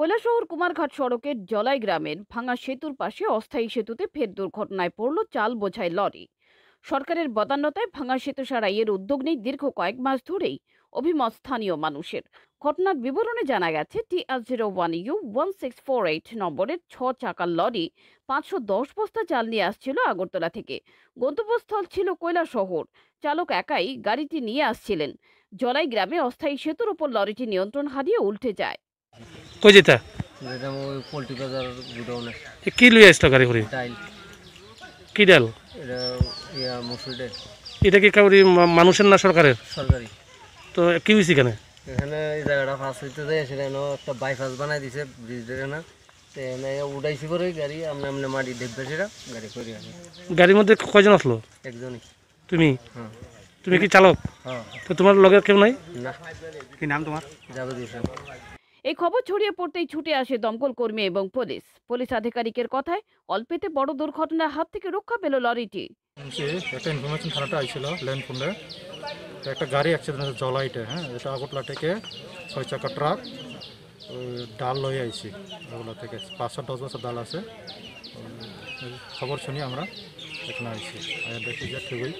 কৈলাসহর কুমারঘাট সড়কের জলাই গ্রামের ভাঙা সেতুর পাশে অস্থায়ী সেতুতে ফের দুর্ঘটনায় পড়ল চাল বোঝাই লরি সরকারের বদান্যতায় ভাঙা সেতু সারাইয়ের উদ্যোগ নেই দীর্ঘ কয়েক মাস ধরেই অভিমত স্থানীয় মানুষের ঘটনার বিবরণে জানা গেছে T R zero one U one six four eight নম্বরের ছ চাকার লরি পাঁচশো দশ বস্তা চাল নিয়ে আসছিল আগরতলা থেকে গন্তব্যস্থল ছিল কয়লা শহর চালক একাই গাড়িটি নিয়ে আসছিলেন জলাই গ্রামে অস্থায়ী সেতুর ওপর লরিটি নিয়ন্ত্রণ হারিয়ে উল্টে যায় কই যেতা যেতাম ওই পোলট্রি বাজার গুডাউনে কি লৈ আসলো গাড়ি করে ডাল কি ডাল এটা ইয়া মসুর ডাল এটা কি কাউরি মানুষের না সরকারের সরকারি তো কি হয়েছে এখানে এখানে এই জায়গাটা ফাঁস হইতে যায় সেখানে একটা বাইপাস বানাই দিছে ব্রিজের না এখানে উড়াইছি করে গাড়ি আমরা আমনে মাটি দেখবে সেটা গাড়ি করে গাড়ির মধ্যে কয়জন আসলো একজনই তুমি হ্যাঁ তুমি কি চালক হ্যাঁ। তো তোমার লগের কেউ নাই না কি নাম তোমার জাভেদ হোসেন এই খবর ছড়িয়ে পড়তেই ছুটে আসে দমকল কর্মী এবং পুলিশ পুলিশ আধিকারিকের কথায় অল্পেতে বড় দুর্ঘটনার হাত থেকে রক্ষা পেল লরিটি একটা ইনফরমেশন থানাটা আইছিল ল্যান্ড ফোনে একটা গাড়ি অ্যাক্সিডেন্ট জলাইটে হ্যাঁ এটা আগরতলা থেকে ছয় চাকা ট্রাক ডাল লয়ে আইছি আগরতলা থেকে পাঁচশো দশ বছর ডাল আছে খবর শুনি আমরা এখানে আইছি দেখি যে ঠিকই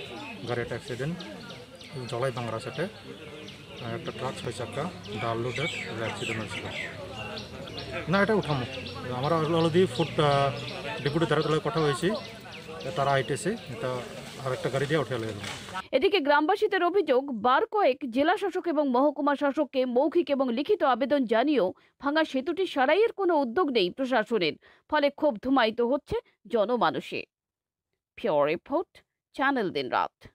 একটা অ্যাক্সিডেন্ট জলাই বাংলা সেটে একটা ট্রাক ছয় চাকা ডাল লোডের অ্যাক্সিডেন্ট হয়েছিল না এটা উঠামো আমরা অলরেডি ফুড ডেপুটি তেরোতলায় কথা হয়েছি তারা আইটেছে এটা আরেকটা গাড়ি দিয়ে উঠে গেল এদিকে গ্রামবাসীদের অভিযোগ বার কয়েক জেলা শাসক এবং মহকুমা শাসককে মৌখিক এবং লিখিত আবেদন জানিয়েও ভাঙা সেতুটি সারাইয়ের কোনো উদ্যোগ নেই প্রশাসনের ফলে খুব ধুমায়িত হচ্ছে জনমানুষে পিওর রিপোর্ট চ্যানেল দিন রাত